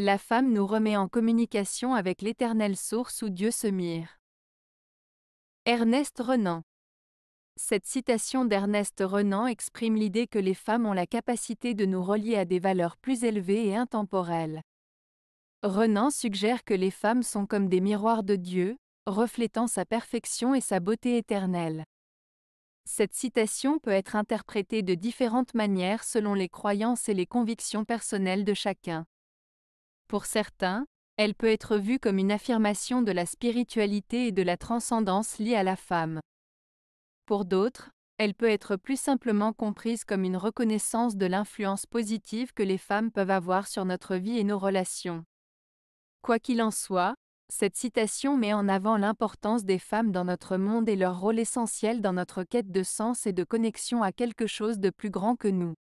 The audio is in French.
La femme nous remet en communication avec l'éternelle source où Dieu se mire. Ernest Renan Cette citation d'Ernest Renan exprime l'idée que les femmes ont la capacité de nous relier à des valeurs plus élevées et intemporelles. Renan suggère que les femmes sont comme des miroirs de Dieu, reflétant sa perfection et sa beauté éternelle. Cette citation peut être interprétée de différentes manières selon les croyances et les convictions personnelles de chacun. Pour certains, elle peut être vue comme une affirmation de la spiritualité et de la transcendance liée à la femme. Pour d'autres, elle peut être plus simplement comprise comme une reconnaissance de l'influence positive que les femmes peuvent avoir sur notre vie et nos relations. Quoi qu'il en soit, cette citation met en avant l'importance des femmes dans notre monde et leur rôle essentiel dans notre quête de sens et de connexion à quelque chose de plus grand que nous.